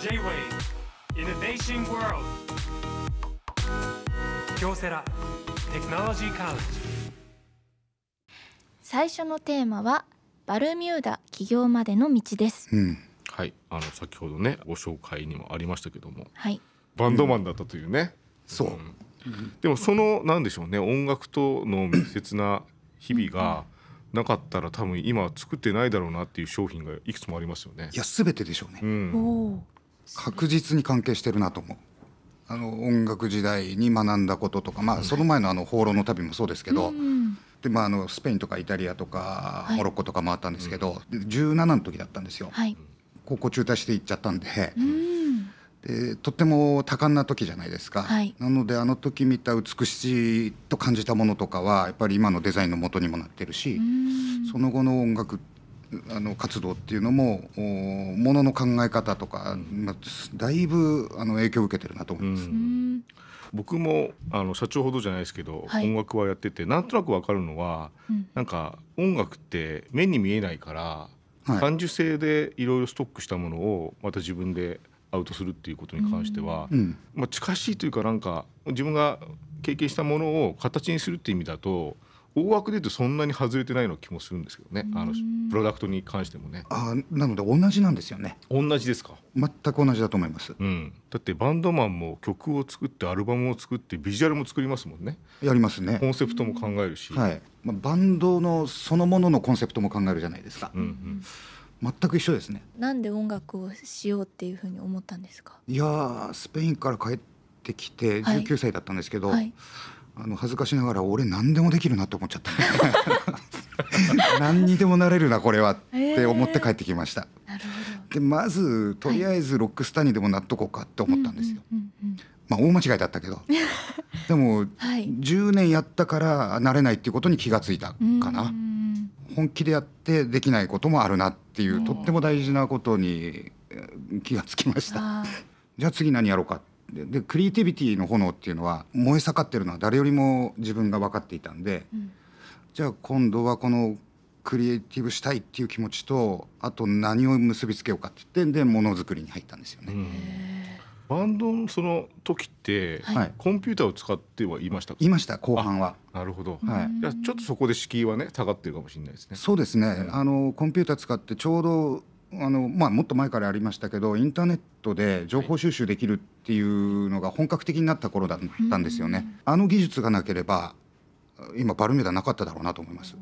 J-WAVE Innovation World 京セラテクノロジーカウンジ最初のテーマはバルミューダ起業までの道です、うん、はいあの先ほどねご紹介にもありましたけども、はい、バンドマンだったというね、うん、そう、うん、でもそのなんでしょうね音楽との密接な日々が、なかったら多分今作ってないだろうなっていう商品がいくつもありますよね。いやすべてでしょうね。うん、確実に関係してるなと思う。あの音楽時代に学んだこととか、まあ、その前のあの放浪の旅もそうですけど、うん、でまあ、あのスペインとかイタリアとか、モロッコとか回ったんですけど、はい、17の時だったんですよ、はい、高校中退して行っちゃったんでうん、でとっても多感な時じゃないですか、はい、なのであの時見た美しいと感じたものとかはやっぱり今のデザインの元にもなってるし、うん、その後の音楽ってあの活動っていうのもものの考え方とか、まあ、だいぶあの影響を受けてるなと思います。うん僕もあの社長ほどじゃないですけど、はい、音楽はやっててなんとなく分かるのは、うん、なんか音楽って目に見えないから、はい、感受性でいろいろストックしたものをまた自分でアウトするっていうことに関しては、うん、まあ、近しいというかなんか自分が経験したものを形にするっていう意味だと大枠で言うとそんなに外れてないような気もするんですけどねあのプロダクトに関してもねあなので同じなんですよね同じですか全く同じだと思います、うん、だってバンドマンも曲を作ってアルバムを作ってビジュアルも作りますもんねやりますねコンセプトも考えるし、はいまあ、バンドのそのもののコンセプトも考えるじゃないですか、うんうん全く一緒ですねなんで音楽をしようっていうふうに思ったんですかいやスペインから帰ってきて19歳だったんですけど、はいはいあの恥ずかしながら俺何でもできるなって思っちゃった 何にでもなれるなこれはって思って帰ってきました、えー、でまずとりあえずロックスターにでもなっとこうかって思ったんですよ、まあ大間違いだったけど でも10年やったから慣れないっていうことに気がついたかな、本気でやってできないこともあるなっていうとっても大事なことに気がつきましたじゃあ次何やろうかででクリエイティビティの炎っていうのは燃え盛ってるのは誰よりも自分が分かっていたんで、うん、じゃあ今度はこのクリエイティブしたいっていう気持ちとあと何を結びつけようかって言ってでものづくりに入ったんですよね。バンドのその時って、はい、コンピューターを使ってはいましたいました後半はなるほど、はい、じゃちょっとそこで敷居はね下がってるかもしれないですねそうですね、あのコンピューター使ってちょうどあのまあ、もっと前からありましたけどインターネットで情報収集できるっていうのが本格的になった頃だったんですよね。あの技術がなければ今バルミューダなかっただろうなと思います。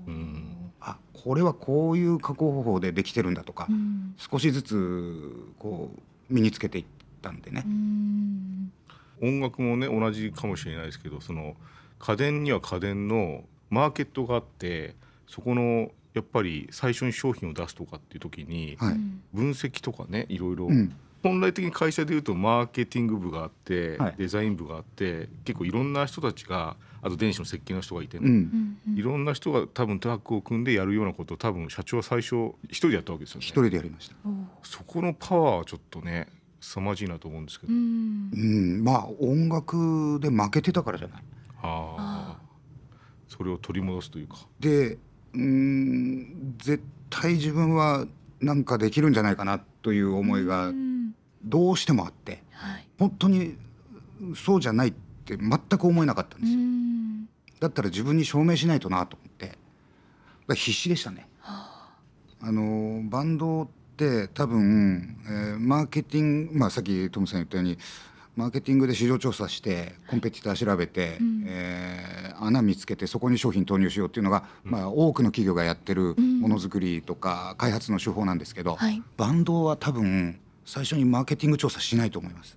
あこれはこういう加工方法でできてるんだとか、少しずつこう身につけていったんでね。音楽もね同じかもしれないですけどその家電には家電のマーケットがあってそこのやっぱり最初に商品を出すとかっていう時に分析とかねいろいろ、本来的に会社でいうとマーケティング部があって、デザイン部があって結構いろんな人たちがあと電子の設計の人がいて、ねいろんな人が多分トラックを組んでやるようなことを多分社長は最初一人でやったわけですよね。一人でやりましたそこのパワーはちょっとね凄まじいなと思うんですけど、うん、うん、まあ音楽で負けてたからじゃないああそれを取り戻すというかでうん絶対自分はなんかできるんじゃないかなという思いがどうしてもあって、本当にそうじゃないって全く思えなかったんですよ。だったら自分に証明しないとなと思って必死でしたね。はあ、あのバンドって多分、えー、マーケティング、まあ、さっきトムさん言ったようにマーケティングで市場調査してコンペティター調べて、はいえー、穴見つけてそこに商品投入しようっていうのが、うん、まあ、多くの企業がやってるものづくりとか開発の手法なんですけど、はい、バンドは多分最初にマーケティング調査しないと思います。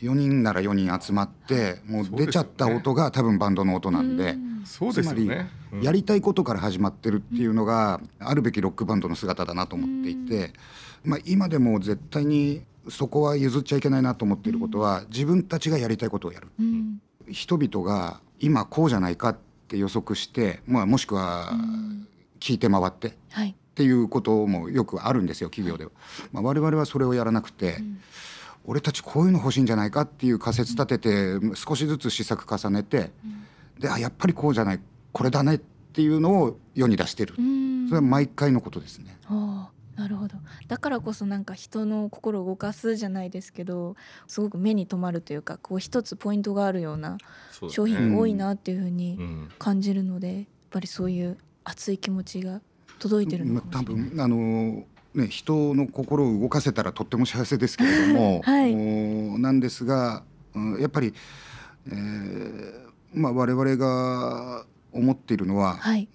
4人なら4人集まってもう出ちゃった音が多分バンドの音なんで。でね、つまりやりたいことから始まってるっていうのが、あるべきロックバンドの姿だなと思っていて、まあ、今でも絶対にそこは譲っちゃいけないなと思っていることは、自分たちがやりたいことをやる、うん、人々が今こうじゃないかって予測して、まあ、もしくは聞いて回って、っていうこともよくあるんですよ企業では、まあ、我々はそれをやらなくて、うん、俺たちこういうの欲しいんじゃないかっていう仮説立てて少しずつ試作重ねて、うん、であやっぱりこうじゃないこれだねっていうのを世に出してる、それは毎回のことですね。はあなるほどだからこそなんか人の心を動かすじゃないですけどすごく目に留まるというかこう一つポイントがあるような商品が多いなっていうふうに感じるので、ねうんやっぱりそういう熱い気持ちが届いてるのかもしれない。多分あのね、人の心を動かせたらとっても幸せですけれども、はい、なんですが、うん、やっぱり、えーまあ、我々が思っているのは、はい、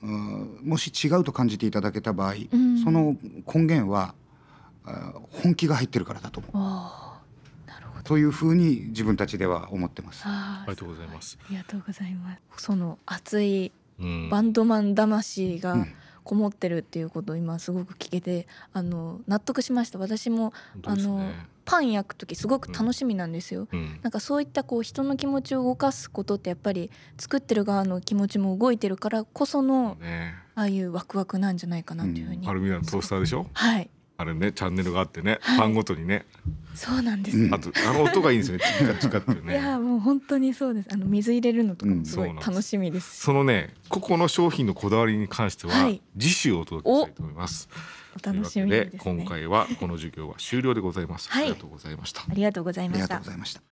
もし違うと感じていただけた場合、うん、その根源は本気が入ってるからだと思う。というふうに自分たちでは思ってます。ありがとうございます。ありがとうございます。その熱いバンドマン魂が、うん、こもってるっていうことを今すごく聞けてあの納得しました私も、ね、あのパン焼く時すごく楽しみなんですよ、うん、なんかそういったこう人の気持ちを動かすことってやっぱり作ってる側の気持ちも動いてるからこその、ね、ああいうワクワクなんじゃないかなというふうに、うん、アルミナのトースターでしょはいあれねチャンネルがあってね、はい、ファンごとにねそうなんです、あとあの音がいいんですねチカチカってねいやもう本当にそうですあの水入れるのとかもすごい楽しみですうん、そのねここの商品のこだわりに関しては、はい、次週お届けしたいと思いますお楽しみで、ね、今回はこの授業は終了でございます、ありがとうございましたありがとうございました